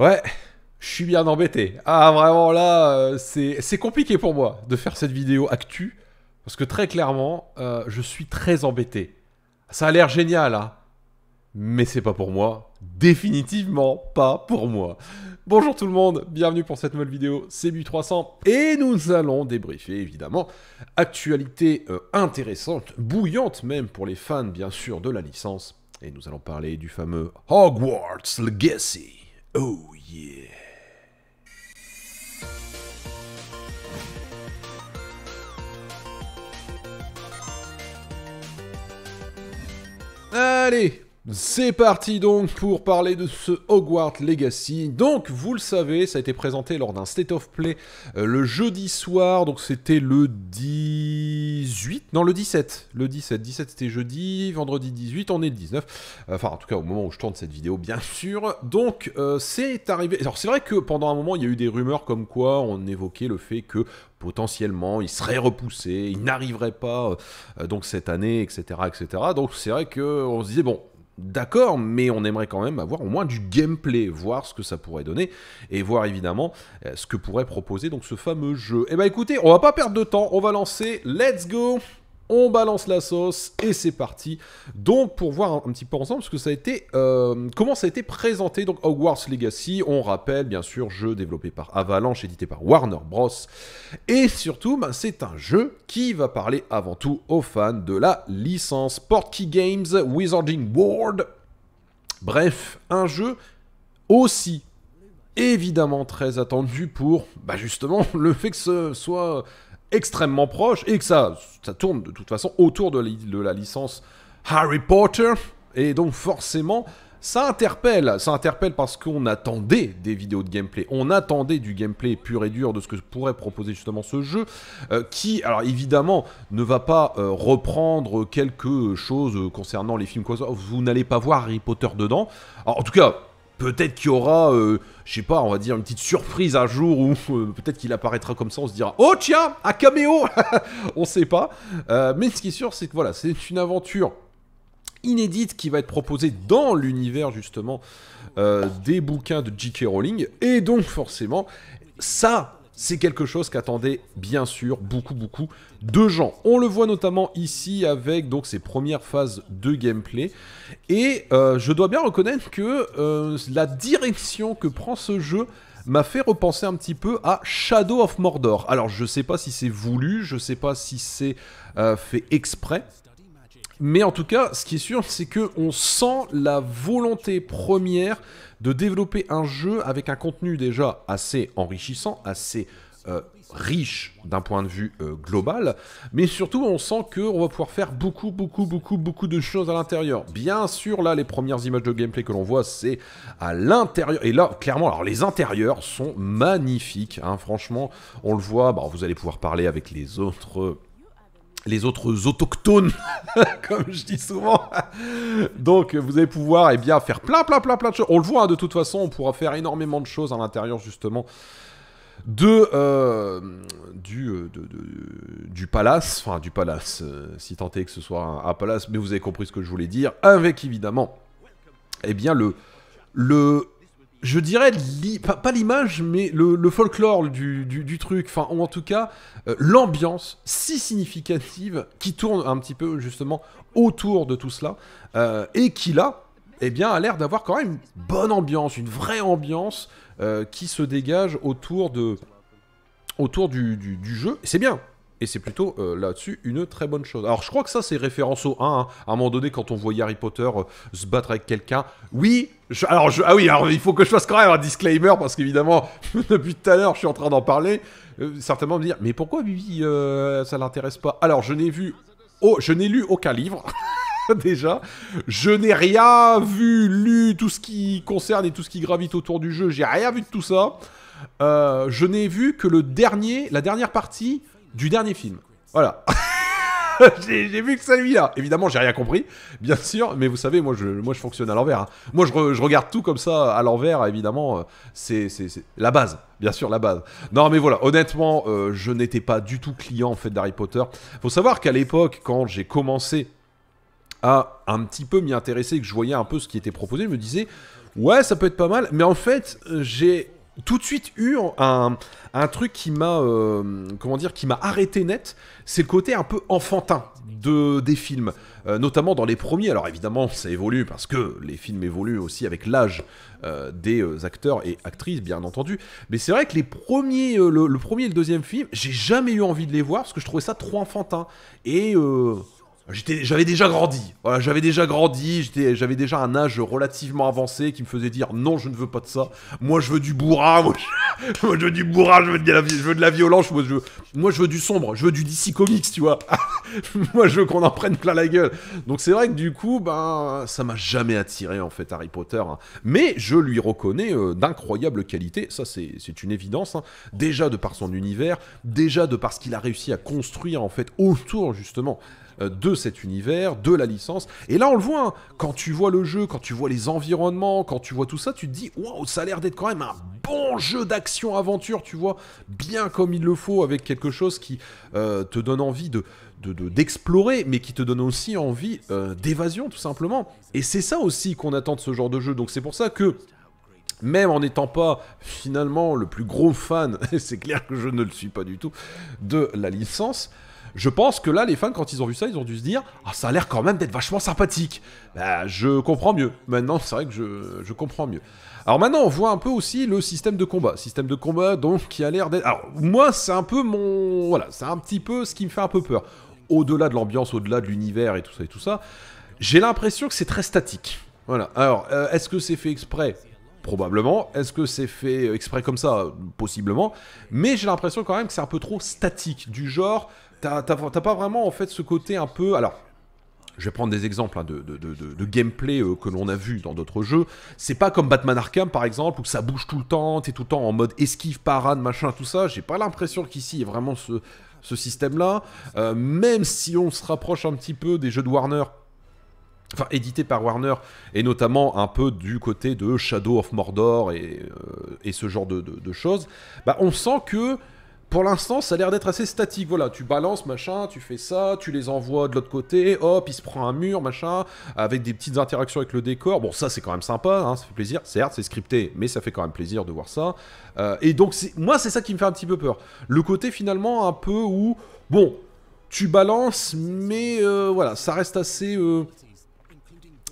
Ouais, je suis bien embêté. Ah, vraiment, là, euh, c'est compliqué pour moi de faire cette vidéo actu. Parce que très clairement, euh, je suis très embêté. Ça a l'air génial, hein mais c'est pas pour moi. Définitivement pas pour moi. Bonjour tout le monde, bienvenue pour cette nouvelle vidéo, c'est Bu300 et nous allons débriefer évidemment actualité euh, intéressante, bouillante même pour les fans bien sûr de la licence et nous allons parler du fameux Hogwarts Legacy. Oh yeah. Allez C'est parti donc pour parler de ce Hogwarts Legacy. Donc vous le savez, ça a été présenté lors d'un State of Play euh, le jeudi soir, donc c'était le 18, non le 17, le 17, 17 c'était jeudi, vendredi 18, on est le 19, euh, enfin en tout cas au moment où je tourne cette vidéo bien sûr. Donc euh, c'est arrivé, alors c'est vrai que pendant un moment il y a eu des rumeurs comme quoi on évoquait le fait que potentiellement, il serait repoussé, il n'arriverait pas donc cette année, etc., etc. Donc c'est vrai que on se disait bon, D'accord, mais on aimerait quand même avoir au moins du gameplay, voir ce que ça pourrait donner, et voir évidemment euh, ce que pourrait proposer donc ce fameux jeu. Et eh bah ben, écoutez, on va pas perdre de temps, on va lancer, let's go on balance la sauce et c'est parti. Donc pour voir un, petit peu ensemble ce que ça a été, euh, comment ça a été présenté. Donc Hogwarts Legacy, on rappelle bien sûr, jeu développé par Avalanche, édité par Warner Bros. Et surtout, ben, c'est un jeu qui va parler avant tout aux fans de la licence Portkey Games Wizarding World. Bref, un jeu aussi évidemment très attendu pour bah, justement le fait que ce soit extrêmement proche, et que ça, ça tourne de toute façon autour de la, licence Harry Potter. Et donc forcément, ça interpelle. Ça interpelle parce qu'on attendait des vidéos de gameplay. On attendait du gameplay pur et dur de ce que pourrait proposer justement ce jeu, euh, qui, alors évidemment, ne va pas euh, reprendre quelque chose concernant les films. Quoi, vous n'allez pas voir Harry Potter dedans. en tout cas, Peut-être qu'il y aura, euh, je sais pas, on va dire une petite surprise un jour où euh, peut-être qu'il apparaîtra comme ça, on se dira Oh tiens, à caméo On ne sait pas. Euh, mais ce qui est sûr, c'est que voilà, c'est une aventure inédite qui va être proposée dans l'univers justement des bouquins de J.K. Rowling. Et donc forcément, ça, c'est quelque chose qu'attendaient bien sûr beaucoup beaucoup de gens. On le voit notamment ici avec donc ces premières phases de gameplay. Et euh, je dois bien reconnaître que euh, la direction que prend ce jeu m'a fait repenser un petit peu à Shadow of Mordor. Alors je sais pas si c'est voulu, je sais pas si c'est euh, fait exprès, mais en tout cas, ce qui est sûr, c'est que on sent la volonté première de développer un jeu avec un contenu déjà assez enrichissant, assez euh, riche d'un point de vue euh, global, mais surtout on sent qu'on va pouvoir faire beaucoup, beaucoup, beaucoup, beaucoup de choses à l'intérieur. Bien sûr, là, les premières images de gameplay que l'on voit, c'est à l'intérieur. Et là, clairement, alors les intérieurs sont magnifiques, hein. franchement, on le voit, bah, vous allez pouvoir parler avec les autres les autres autochtones, comme je dis souvent. Donc, vous allez pouvoir eh bien, faire plein, plein, plein, plein de choses. On le voit, hein, de toute façon, on pourra faire énormément de choses à l'intérieur, justement, de, euh, du, euh, du palace. Enfin, du palace, euh, si tant est que ce soit un, palace, mais vous avez compris ce que je voulais dire. Avec, évidemment, eh bien, le... le je dirais, pas, l'image, mais le, folklore du, truc, enfin, ou en tout cas, euh, l'ambiance si significative qui tourne un petit peu, justement, autour de tout cela, euh, et qui, là, eh bien, a l'air d'avoir quand même une bonne ambiance, une vraie ambiance euh, qui se dégage autour, de, autour du, du jeu. C'est bien, et c'est plutôt euh, là-dessus une très bonne chose. Alors je crois que ça c'est référence au 1. Hein. À un moment donné, quand on voyait Harry Potter euh, se battre avec quelqu'un, oui. alors je... ah oui, alors il faut que je fasse quand même un disclaimer parce qu'évidemment depuis tout à l'heure je suis en train d'en parler. Euh, certainement me dire mais pourquoi Vivi ça l'intéresse pas Alors je n'ai vu, oh, je n'ai lu aucun livre. déjà. Je n'ai rien vu, lu, tout ce qui concerne et tout ce qui gravite autour du jeu. J'ai rien vu de tout ça. je n'ai vu que le dernier, la dernière partie du dernier film. Voilà. j'ai vu que c'est lui là Évidemment, j'ai rien compris, bien sûr, mais vous savez, moi je, moi, je fonctionne à l'envers. Hein. Moi, je, regarde tout comme ça à l'envers, évidemment. Euh, c'est la base, bien sûr, la base. Non, mais voilà, honnêtement, euh, je n'étais pas du tout client en fait d'Harry Potter. Faut savoir qu'à l'époque, quand j'ai commencé à un petit peu m'y intéresser, que je voyais un peu ce qui était proposé, je me disais, ouais, ça peut être pas mal, mais en fait, j'ai tout de suite eu un, truc qui m'a euh, comment dire qui m'a arrêté net, c'est le côté un peu enfantin de des films, euh, notamment dans les premiers. Alors évidemment, ça évolue parce que les films évoluent aussi avec l'âge euh, des acteurs et actrices, bien entendu. Mais c'est vrai que les premiers, le, le, premier et le deuxième film, j'ai jamais eu envie de les voir parce que je trouvais ça trop enfantin et j'avais déjà grandi. Voilà, j'avais déjà grandi, j'avais déjà un âge relativement avancé qui me faisait dire non, je ne veux pas de ça. Moi, je veux du bourrin, moi, je, veux du bourrin, je veux de la, violence, moi je, veux, moi je veux du sombre, je veux du DC Comics, tu vois. moi, je veux qu'on en prenne plein la gueule. Donc c'est vrai que du coup, ben, ça m'a jamais attiré en fait Harry Potter. Hein. Mais je lui reconnais euh, d'incroyables qualités, ça c'est une évidence. Hein. Déjà de par son univers, déjà de par ce qu'il a réussi à construire en fait autour justement euh, de cet univers, de la licence. Et là, on le voit, hein. quand tu vois le jeu, quand tu vois les environnements, quand tu vois tout ça, tu te dis, waouh, ça a l'air d'être quand même un bon jeu d'action-aventure, tu vois, bien comme il le faut, avec quelque chose qui euh, te donne envie de d'explorer, mais qui te donne aussi envie euh, d'évasion, tout simplement. Et c'est ça aussi qu'on attend de ce genre de jeu. Donc c'est pour ça que même en n'étant pas finalement le plus gros fan, et c'est clair que je ne le suis pas du tout, de la licence, je pense que là, les fans, quand ils ont vu ça, ils ont dû se dire Ah, ça a l'air quand même d'être vachement sympathique. Bah, je comprends mieux. Maintenant, c'est vrai que je, comprends mieux. Alors maintenant, on voit un peu aussi le système de combat. Système de combat, donc, qui a l'air d'être. Alors, moi, c'est un peu mon. Voilà, c'est un petit peu ce qui me fait un peu peur. Au-delà de l'ambiance, au-delà de l'univers et tout ça et tout ça, j'ai l'impression que c'est très statique. Voilà. Alors, euh, est-ce que c'est fait exprès Probablement. Est-ce que c'est fait euh, exprès comme ça Possiblement. Mais j'ai l'impression quand même que c'est un peu trop statique. Du genre, t'as pas vraiment en fait ce côté un peu. Alors, je vais prendre des exemples hein, de, gameplay euh, que l'on a vu dans d'autres jeux. C'est pas comme Batman Arkham par exemple où ça bouge tout le temps, t'es tout le temps en mode esquive, parade, machin, tout ça. J'ai pas l'impression qu'ici il y ait vraiment ce, système-là. Euh, même si on se rapproche un petit peu des jeux de Warner enfin édité par Warner, et notamment un peu du côté de Shadow of Mordor et, euh, ce genre de, choses, bah, on sent que pour l'instant, ça a l'air d'être assez statique. Voilà, tu balances, machin, tu fais ça, tu les envoies de l'autre côté, hop, il se prend un mur, machin, avec des petites interactions avec le décor. Bon, ça, c'est quand même sympa, hein, ça fait plaisir. Certes, c'est scripté, mais ça fait quand même plaisir de voir ça. Euh, et donc, moi, c'est ça qui me fait un petit peu peur. Le côté, finalement, un peu où, bon, tu balances, mais euh, voilà, ça reste assez... Euh,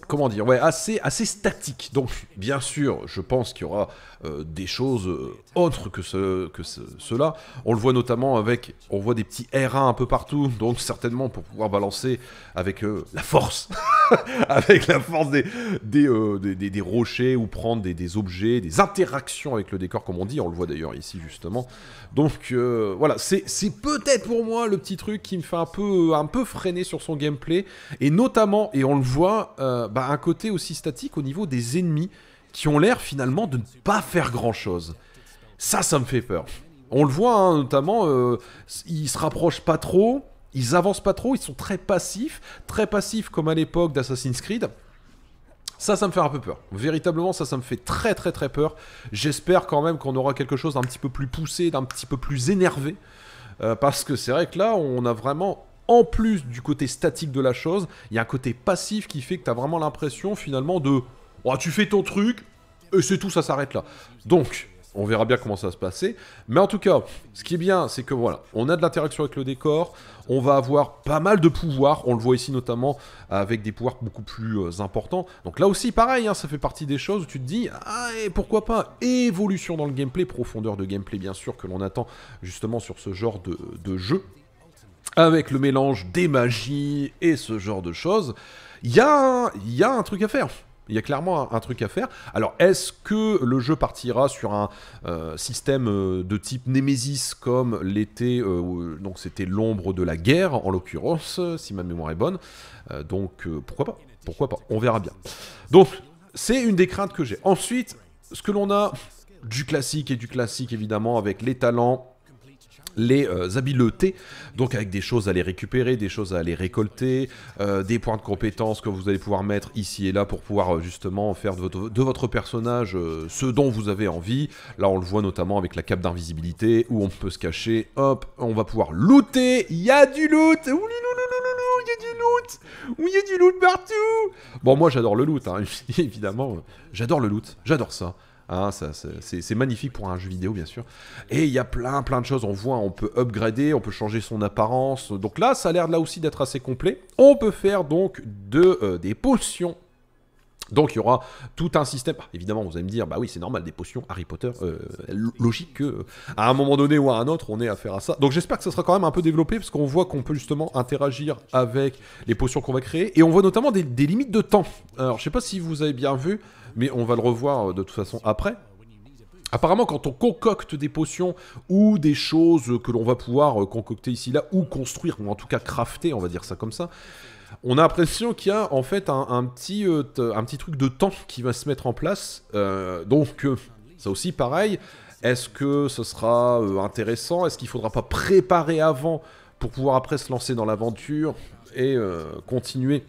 comment dire, ouais, assez, assez statique. Donc, bien sûr, je pense qu'il y aura euh, des choses euh, autres que, ce, que cela. On le voit notamment avec, on voit des petits R1 un peu partout, donc certainement pour pouvoir balancer avec euh, la force, avec la force des, des, rochers ou prendre des, objets, des interactions avec le décor, comme on dit. On le voit d'ailleurs ici justement. Donc voilà, c'est peut-être pour moi le petit truc qui me fait un peu, un peu freiner sur son gameplay, et notamment, et on le voit. Bah, bah, un côté aussi statique au niveau des ennemis qui ont l'air finalement de ne pas faire grand chose. Ça, ça me fait peur. On le voit hein, notamment, euh, ils se rapprochent pas trop, ils avancent pas trop, ils sont très passifs, très passifs comme à l'époque d'Assassin's Creed. Ça, ça me fait un peu peur. Véritablement, ça, ça me fait très très très peur. J'espère quand même qu'on aura quelque chose d'un petit peu plus poussé, d'un petit peu plus énervé. Euh, parce que c'est vrai que là, on a vraiment en plus du côté statique de la chose, il y a un côté passif qui fait que tu as vraiment l'impression finalement de oh, tu fais ton truc et c'est tout, ça s'arrête là. Donc, on verra bien comment ça va se passer. Mais en tout cas, ce qui est bien, c'est que voilà, on a de l'interaction avec le décor, on va avoir pas mal de pouvoirs, on le voit ici notamment avec des pouvoirs beaucoup plus euh, importants. Donc là aussi, pareil, hein, ça fait partie des choses où tu te dis, ah, et pourquoi pas, évolution dans le gameplay, profondeur de gameplay bien sûr que l'on attend justement sur ce genre de jeu avec le mélange des magies et ce genre de choses, il y, a, un truc à faire. Il y a clairement un, truc à faire. Alors, est-ce que le jeu partira sur un euh, système euh, de type Nemesis comme l'était euh, donc c'était l'ombre de la guerre en l'occurrence, si ma mémoire est bonne. donc pourquoi pas Pourquoi pas On verra bien. Donc c'est une des craintes que j'ai. Ensuite, ce que l'on a du classique et du classique évidemment avec les talents, les euh, habiletés, donc avec des choses à les récupérer, des choses à les récolter, euh, des points de compétences que vous allez pouvoir mettre ici et là pour pouvoir euh, justement faire de votre, personnage ce dont vous avez envie. Là, on le voit notamment avec la cape d'invisibilité où on peut se cacher. Hop, on va pouvoir looter. Il y a du loot. il y a du loot il y a du loot partout Bon, moi, j'adore le loot, hein, évidemment. J'adore le loot, j'adore ça. Hein, ça, c'est magnifique pour un jeu vidéo, bien sûr. Et il y a plein, plein de choses. On voit, on peut upgrader, on peut changer son apparence. Donc là, ça a l'air là aussi d'être assez complet. On peut faire donc de, euh, des potions donc il y aura tout un système. Bah, évidemment, vous allez me dire, bah oui, c'est normal, des potions Harry Potter, euh, logique que euh, à un moment donné ou à un autre, on est affaire à ça. Donc j'espère que ça sera quand même un peu développé parce qu'on voit qu'on peut justement interagir avec les potions qu'on va créer et on voit notamment des, des limites de temps. Alors je sais pas si vous avez bien vu, mais on va le revoir euh, de toute façon après. Apparemment, quand on concocte des potions ou des choses que l'on va pouvoir euh, concocter ici-là, ou construire, ou en tout cas crafter, on va dire ça comme ça, on a l'impression qu'il y a en fait un, petit, euh, un, petit, truc de temps qui va se mettre en place. donc, ça aussi, pareil, est-ce que ce sera intéressant Est-ce qu'il ne faudra pas préparer avant pour pouvoir après se lancer dans l'aventure et continuer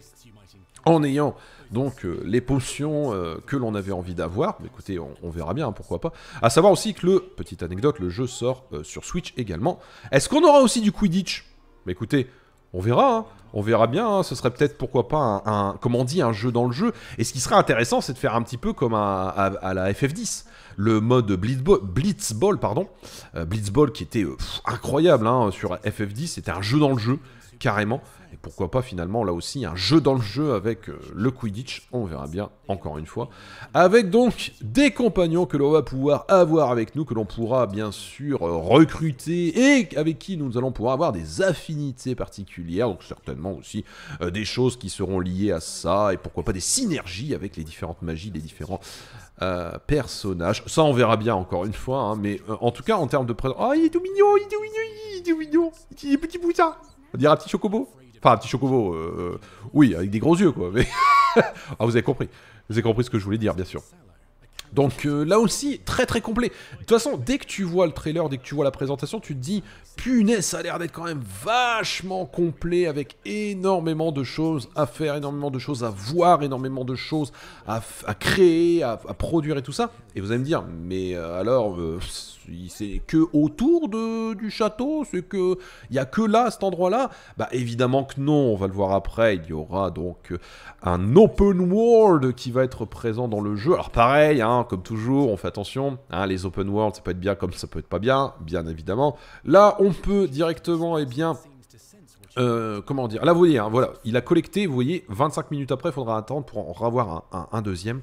en ayant donc euh, les potions euh, que l'on avait envie d'avoir. Mais Écoutez, on, verra bien, hein, pourquoi pas. À savoir aussi que le, petite anecdote, le jeu sort euh, sur Switch également. Est-ce qu'on aura aussi du Quidditch Mais écoutez, on verra, hein. on verra bien. Hein. Ce serait peut-être, pourquoi pas, un, comme on dit, un jeu dans le jeu. Et ce qui serait intéressant, c'est de faire un petit peu comme à, la FF10, le mode Blitzball, pardon, Blitzball qui était incroyable sur FF10. C'était un jeu dans le jeu carrément. Et pourquoi pas finalement là aussi un jeu dans le jeu avec euh, le Quidditch, on verra bien encore une fois. Avec donc des compagnons que l'on va pouvoir avoir avec nous, que l'on pourra bien sûr euh, recruter et avec qui nous allons pouvoir avoir des affinités particulières, donc certainement aussi euh, des choses qui seront liées à ça et pourquoi pas des synergies avec les différentes magies, les différents personnages. Ça on verra bien encore une fois, hein, mais en tout cas en termes de... Ah, il est tout mignon, il est tout mignon, il est tout mignon, il est petit poussin. on dirait un petit chocobo. Enfin, un petit chocobo. Euh, euh, oui, avec des gros yeux, quoi. Mais... ah, vous avez compris. Vous avez compris ce que je voulais dire, bien sûr. Donc euh, là aussi, très très complet. De toute façon, dès que tu vois le trailer, dès que tu vois la présentation, tu te dis, punaise, ça a l'air d'être quand même vachement complet avec énormément de choses à faire, énormément de choses à voir, énormément de choses à, créer, à, produire et tout ça. Et vous allez me dire, mais euh, alors, euh, c'est que autour de, du château, c'est que il y a que là, cet endroit-là. Bah évidemment que non, on va le voir après. Il y aura donc un open world qui va être présent dans le jeu. Alors pareil, hein, comme toujours, on fait attention. Hein, les open world, ça peut être bien comme ça peut être pas bien, bien évidemment. Là, on peut directement, et eh bien, euh, comment dire Là, vous voyez, hein, voilà, il a collecté, vous voyez, 25 minutes après, il faudra attendre pour en avoir un, deuxième.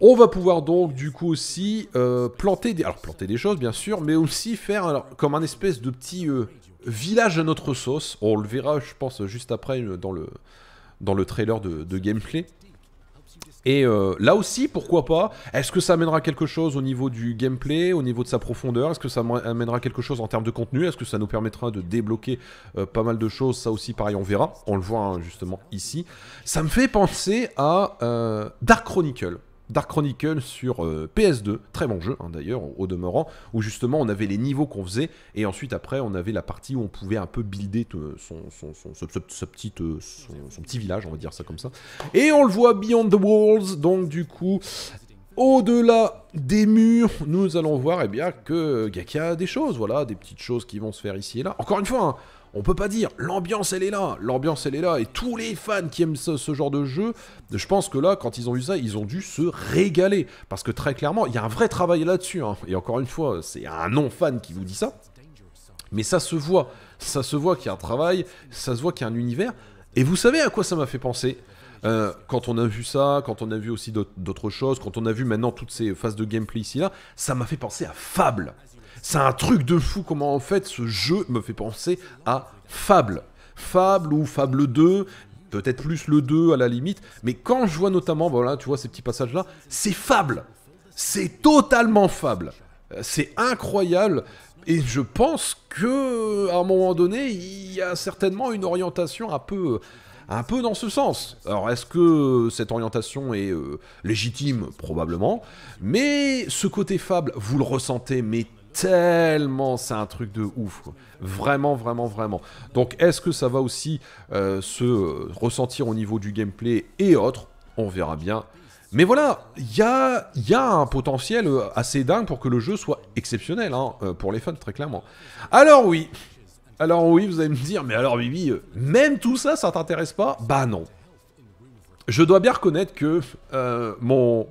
On va pouvoir donc, du coup, aussi euh, planter, des, alors, planter des choses, bien sûr, mais aussi faire comme un espèce de petit euh, village à notre sauce. On le verra, je pense, juste après dans le, dans le trailer de gameplay. Et euh, là aussi, pourquoi pas Est-ce que ça amènera quelque chose au niveau du gameplay, au niveau de sa profondeur Est-ce que ça amènera quelque chose en termes de contenu Est-ce que ça nous permettra de débloquer euh, pas mal de choses Ça aussi, pareil, on verra. On le voit hein, justement ici. Ça me fait penser à euh, Dark Chronicle. Dark Chronicle sur euh, PS2, très bon jeu hein, d'ailleurs au, demeurant, où justement on avait les niveaux qu'on faisait et ensuite après on avait la partie où on pouvait un peu builder euh, son, ce, euh, petit, village, on va dire ça comme ça. Et on le voit Beyond the Walls, donc du coup au-delà des murs, nous allons voir eh bien, que Gaka a des choses, voilà, des petites choses qui vont se faire ici et là. Encore une fois, hein, on peut pas dire, l'ambiance elle est là, l'ambiance elle est là, et tous les fans qui aiment ce, genre de jeu, je pense que là, quand ils ont eu ça, ils ont dû se régaler, parce que très clairement, il y a un vrai travail là-dessus, hein. et encore une fois, c'est un non-fan qui vous dit ça, mais ça se voit, ça se voit qu'il y a un travail, ça se voit qu'il y a un univers, et vous savez à quoi ça m'a fait penser euh, quand on a vu ça, quand on a vu aussi d'autres choses, quand on a vu maintenant toutes ces phases de gameplay ici là, ça m'a fait penser à Fable. C'est un truc de fou comment en fait ce jeu me fait penser à Fable. Fable ou Fable 2, peut-être plus le 2 à la limite, mais quand je vois notamment, voilà, tu vois ces petits passages-là, c'est Fable. C'est totalement Fable. Euh, c'est incroyable. Et je pense que à un moment donné, il y a certainement une orientation un peu, un peu dans ce sens. Alors est-ce que cette orientation est euh, légitime Probablement. Mais ce côté fable, vous le ressentez, mais tellement, c'est un truc de ouf. Vraiment, vraiment, vraiment. Donc est-ce que ça va aussi euh, se euh, ressentir au niveau du gameplay et autres On verra bien. Mais voilà, il y a, y a, un potentiel euh, assez dingue pour que le jeu soit exceptionnel, hein, pour les fans, très clairement. Alors oui, alors oui, vous allez me dire, mais alors Bibi, même tout ça, ça t'intéresse pas Bah non je dois bien reconnaître que euh, mon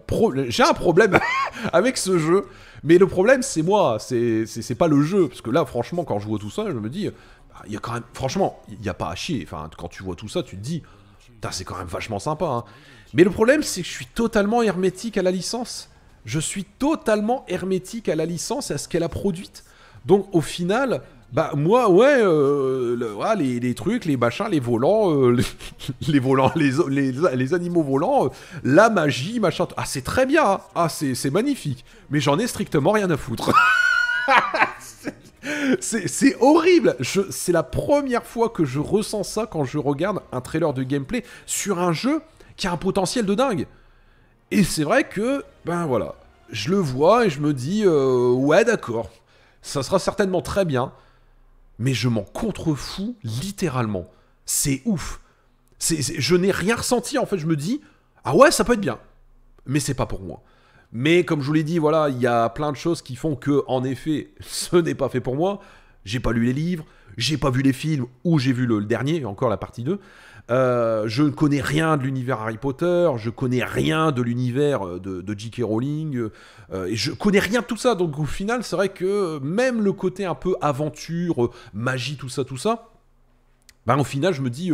j'ai un problème avec ce jeu, mais le problème c'est moi, c'est pas le jeu, parce que là franchement quand je vois tout ça, je me dis, bah, il quand même, franchement, il n'y a pas à chier. Enfin, quand tu vois tout ça, tu te dis, c'est quand même vachement sympa. Hein. Mais le problème c'est que je suis totalement hermétique à la licence. Je suis totalement hermétique à la licence et à ce qu'elle a produite. Donc au final, bah moi ouais, euh, ah, les, trucs, les machins, les volants, euh, les, volants, les, animaux volants, euh, la magie, machin. Ah c'est très bien, hein. ah c'est magnifique, mais j'en ai strictement rien à foutre. c'est horrible. C'est la première fois que je ressens ça quand je regarde un trailer de gameplay sur un jeu qui a un potentiel de dingue. Et c'est vrai que ben voilà, je le vois et je me dis ouais d'accord, ça sera certainement très bien mais je m'en contrefous littéralement. C'est ouf. je n'ai rien ressenti, en fait, je me dis, ah ouais, ça peut être bien, mais c'est pas pour moi. Mais comme je vous l'ai dit, voilà, il y a plein de choses qui font que, en effet, ce n'est pas fait pour moi. J'ai pas lu les livres, j'ai pas vu les films, ou j'ai vu le, le dernier, encore la partie 2. Euh, je ne connais rien de l'univers Harry Potter, je connais rien de l'univers euh, de, J.K. Rowling, euh, et je connais rien de tout ça. Donc au final, c'est vrai que même le côté un peu aventure, magie, tout ça, tout ça, ben au final, je me dis,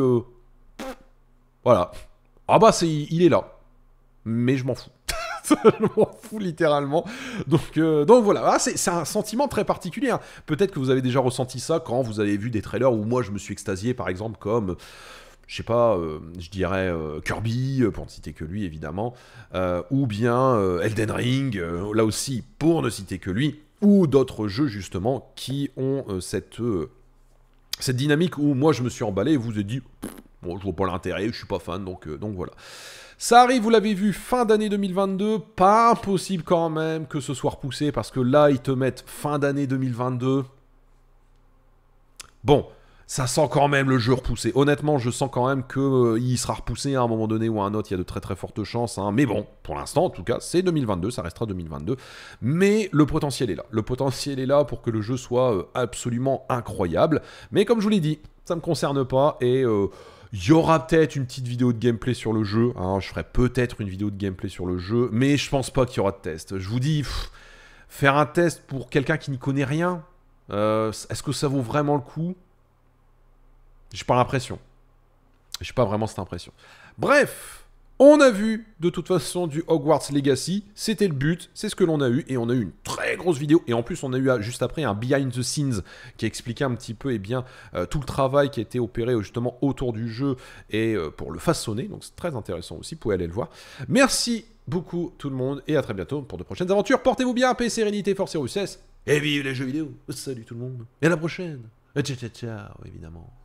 voilà, ah bah il est là, mais je m'en fous. je m'en fous littéralement. Donc, donc voilà, ah, c'est un sentiment très particulier. Hein. Peut-être que vous avez déjà ressenti ça quand vous avez vu des trailers où moi je me suis extasié par exemple comme je sais pas, euh, je dirais euh, Kirby, euh, pour ne citer que lui évidemment, ou bien Elden Ring, là aussi pour ne citer que lui, ou d'autres jeux justement qui ont cette, cette dynamique où moi je me suis emballé et vous ai dit, bon, je vois pas l'intérêt, je suis pas fan, donc, donc voilà. Ça arrive, vous l'avez vu, fin d'année 2022, pas possible quand même que ce soit repoussé, parce que là, ils te mettent fin d'année 2022. Bon, ça sent quand même le jeu repoussé. Honnêtement, je sens quand même qu'il euh, sera repoussé à un moment donné ou à un autre. Il y a de très très fortes chances. Hein. Mais bon, pour l'instant, en tout cas, c'est 2022, ça restera 2022. Mais le potentiel est là. Le potentiel est là pour que le jeu soit euh, absolument incroyable. Mais comme je vous l'ai dit, ça ne me concerne pas et... Euh, il y aura peut-être une petite vidéo de gameplay sur le jeu. Hein. je ferai peut-être une vidéo de gameplay sur le jeu, mais je pense pas qu'il y aura de test. Je vous dis, faire un test pour quelqu'un qui n'y connaît rien, est-ce que ça vaut vraiment le coup j'ai pas l'impression. J'ai pas vraiment cette impression. Bref, on a vu de toute façon du Hogwarts Legacy, c'était le but, c'est ce que l'on a eu, et on a eu une très grosse vidéo, et en plus on a eu euh, juste après un behind the scenes qui expliquait un petit peu et eh bien, euh, tout le travail qui a été opéré euh, justement autour du jeu et pour le façonner, donc c'est très intéressant aussi, vous pouvez aller le voir. Merci beaucoup tout le monde, et à très bientôt pour de prochaines aventures. Portez-vous bien, paix, sérénité, force et et vive les jeux vidéo. Salut tout le monde, et à la prochaine. Ciao, ciao, ciao, évidemment.